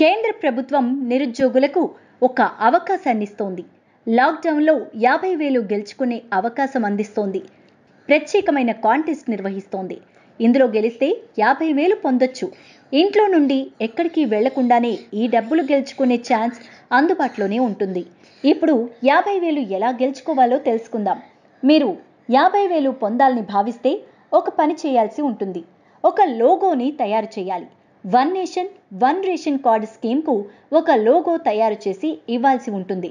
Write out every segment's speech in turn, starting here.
కేంద్ర ప్రభుత్వం నిరుద్యోగులకు ఒక అవకాశాన్నిస్తోంది లాక్డౌన్లో యాభై వేలు గెలుచుకునే అవకాశం అందిస్తోంది ప్రత్యేకమైన కాంటెస్ట్ నిర్వహిస్తోంది ఇందులో గెలిస్తే యాభై వేలు పొందొచ్చు ఇంట్లో నుండి ఎక్కడికి వెళ్లకుండానే ఈ డబ్బులు గెలుచుకునే ఛాన్స్ అందుబాటులోనే ఉంటుంది ఇప్పుడు యాభై వేలు ఎలా గెలుచుకోవాలో తెలుసుకుందాం మీరు యాభై వేలు పొందాలని భావిస్తే ఒక పని చేయాల్సి ఉంటుంది ఒక లోగోని తయారు చేయాలి one nation one ration card స్కీమ్కు ఒక లోగో తయారు చేసి ఇవ్వాల్సి ఉంటుంది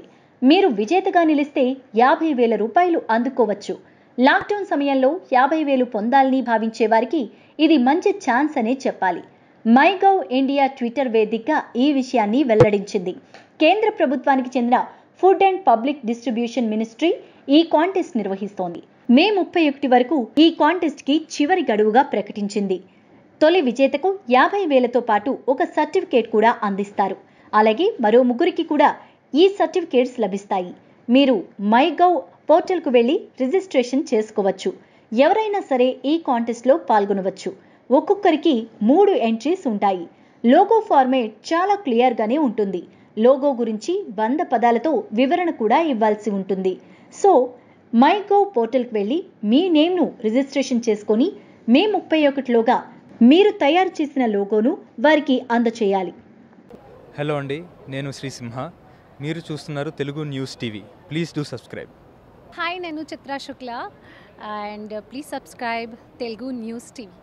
మీరు విజేతగా నిలిస్తే యాభై వేల రూపాయలు అందుకోవచ్చు లాక్డౌన్ సమయంలో యాభై వేలు పొందాలని భావించే వారికి ఇది మంచి ఛాన్స్ అనే చెప్పాలి మై గవ్ ఇండియా ట్విట్టర్ వేదిక ఈ విషయాన్ని వెల్లడించింది కేంద్ర ప్రభుత్వానికి చెందిన food and public distribution ministry ఈ కాంటెస్ట్ నిర్వహిస్తోంది మే ముప్పై ఒకటి వరకు ఈ కాంటెస్ట్కి చివరి గడువుగా ప్రకటించింది తొలి విజేతకు యాభై వేలతో పాటు ఒక సర్టిఫికేట్ కూడా అందిస్తారు అలాగే మరో ముగ్గురికి కూడా ఈ సర్టిఫికేట్స్ లభిస్తాయి మీరు మై గవ్ పోర్టల్కు వెళ్ళి రిజిస్ట్రేషన్ చేసుకోవచ్చు ఎవరైనా సరే ఈ కాంటెస్ట్లో పాల్గొనవచ్చు ఒక్కొక్కరికి మూడు ఎంట్రీస్ ఉంటాయి లోగో ఫార్మేట్ చాలా క్లియర్గానే ఉంటుంది లోగో గురించి వంద పదాలతో వివరణ కూడా ఇవ్వాల్సి ఉంటుంది సో మై గవ్ పోర్టల్కి వెళ్ళి మీ నేమ్ను రిజిస్ట్రేషన్ చేసుకొని మే ముప్పై ఒకటిలోగా మీరు తయారు చేసిన లోగోను వారికి అందచేయాలి హలో అండి నేను శ్రీ సింహ మీరు చూస్తున్నారు Telugu news TV please do subscribe hi నేను Chitra Shukla and please subscribe Telugu news TV